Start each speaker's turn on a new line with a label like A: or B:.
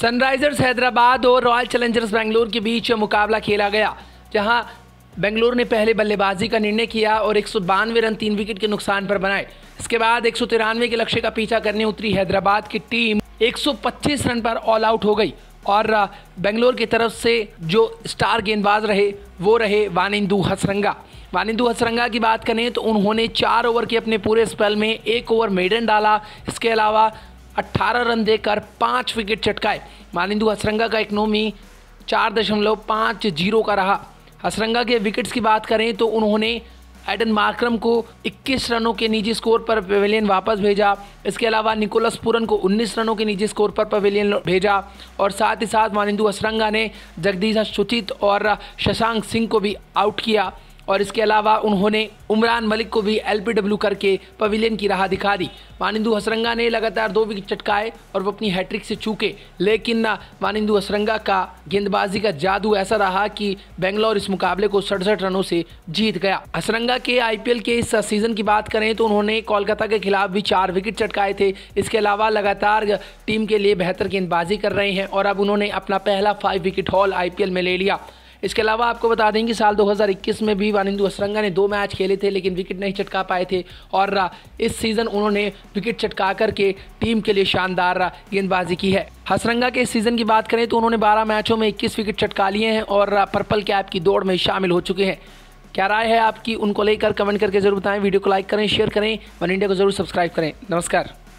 A: Sunrisers Hyderabad और royal Challengers Bangalore के बीच मुकाबला खेला गया जहां बेंगलोर ने पहले बल्लेबाजी का निर्णय किया और एक रन तीन विकेट के नुकसान पर बनाए इसके बाद एक के लक्ष्य का पीछा करने उतरी हैदराबाद की टीम 125 रन पर ऑल आउट हो गई और बेंगलोर की तरफ से जो स्टार गेंदबाज रहे वो रहे वानिंदू हसरंगा वानिंदु हसरंगा की बात करें तो उन्होंने चार ओवर के अपने पूरे स्पेल में एक ओवर मेडन डाला इसके अलावा 18 रन देकर पाँच विकेट चटकाए मानिंदु हसरंगा का इकनोमी चार दशमलव पाँच जीरो का रहा हसरंगा के विकेट्स की बात करें तो उन्होंने एडन मार्क्रम को 21 रनों के निजी स्कोर पर पवेलियन वापस भेजा इसके अलावा निकोलस पूरन को 19 रनों के निजी स्कोर पर पवेलियन भेजा और साथ ही साथ मानिंदू हसरंगा ने जगदीश सुचित और शशांक सिंह को भी आउट किया और इसके अलावा उन्होंने उमरान मलिक को भी डब्ल्यू करके पवेलियन की राह दिखा दी मानिंदू हसरंगा ने लगातार दो विकेट चटकाए और वो अपनी हैट्रिक से चूके लेकिन मानिंदू हसरंगा का गेंदबाजी का जादू ऐसा रहा कि बेंगलोर इस मुकाबले को सड़सठ रनों से जीत गया हसरंगा के आईपीएल के इस सीजन की बात करें तो उन्होंने कोलकाता के खिलाफ भी चार विकेट चटकाए थे इसके अलावा लगातार टीम के लिए बेहतर गेंदबाजी कर रहे हैं और अब उन्होंने अपना पहला फाइव विकेट हॉल आईपीएल में ले लिया इसके अलावा आपको बता दें कि साल 2021 में भी वानिंदु असरंगा ने दो मैच खेले थे लेकिन विकेट नहीं चटका पाए थे और इस सीज़न उन्होंने विकेट चटका करके टीम के लिए शानदार गेंदबाजी की है हसरंगा के इस सीज़न की बात करें तो उन्होंने 12 मैचों में 21 विकेट चटका लिए हैं और पर्पल कैप की दौड़ में शामिल हो चुके हैं क्या राय है आपकी उनको लेकर कमेंट करके जरूर बताएं वीडियो को लाइक करें शेयर करें वन इंडिया को जरूर सब्सक्राइब करें नमस्कार